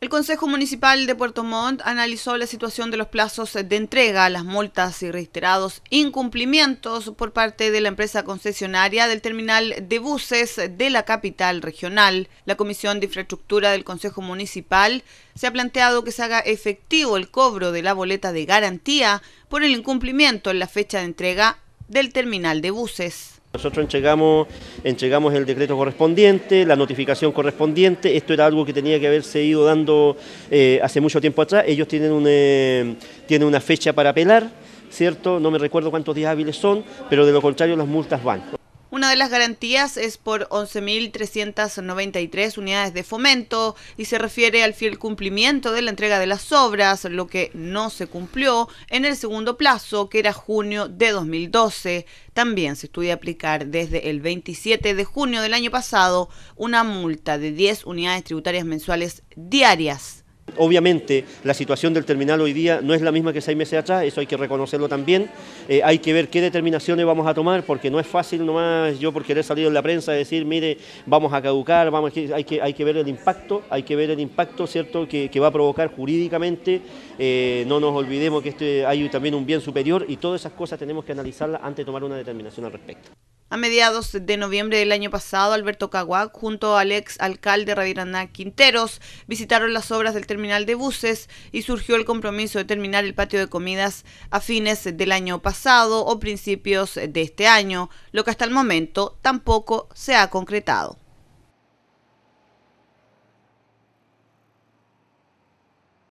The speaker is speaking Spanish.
El Consejo Municipal de Puerto Montt analizó la situación de los plazos de entrega, las multas y reiterados incumplimientos por parte de la empresa concesionaria del terminal de buses de la capital regional. La Comisión de Infraestructura del Consejo Municipal se ha planteado que se haga efectivo el cobro de la boleta de garantía por el incumplimiento en la fecha de entrega del terminal de buses. Nosotros entregamos, entregamos el decreto correspondiente, la notificación correspondiente, esto era algo que tenía que haberse ido dando eh, hace mucho tiempo atrás, ellos tienen, un, eh, tienen una fecha para apelar, ¿cierto? No me recuerdo cuántos días hábiles son, pero de lo contrario las multas van. Una de las garantías es por 11.393 unidades de fomento y se refiere al fiel cumplimiento de la entrega de las obras, lo que no se cumplió en el segundo plazo, que era junio de 2012. También se estudia aplicar desde el 27 de junio del año pasado una multa de 10 unidades tributarias mensuales diarias Obviamente la situación del terminal hoy día no es la misma que seis meses atrás, eso hay que reconocerlo también. Eh, hay que ver qué determinaciones vamos a tomar, porque no es fácil nomás yo por querer salir en la prensa decir, mire, vamos a caducar, vamos Hay, que, ver el impacto, hay que ver el impacto cierto que, va a provocar jurídicamente. Eh, no nos olvidemos que este, hay también un bien superior y todas esas cosas tenemos que analizarlas antes de tomar una determinación al respecto. A mediados de noviembre del año pasado, Alberto Caguac, junto al ex alcalde Raviraná Quinteros, visitaron las obras del terminal de buses y surgió el compromiso de terminar el patio de comidas a fines del año pasado o principios de este año, lo que hasta el momento tampoco se ha concretado.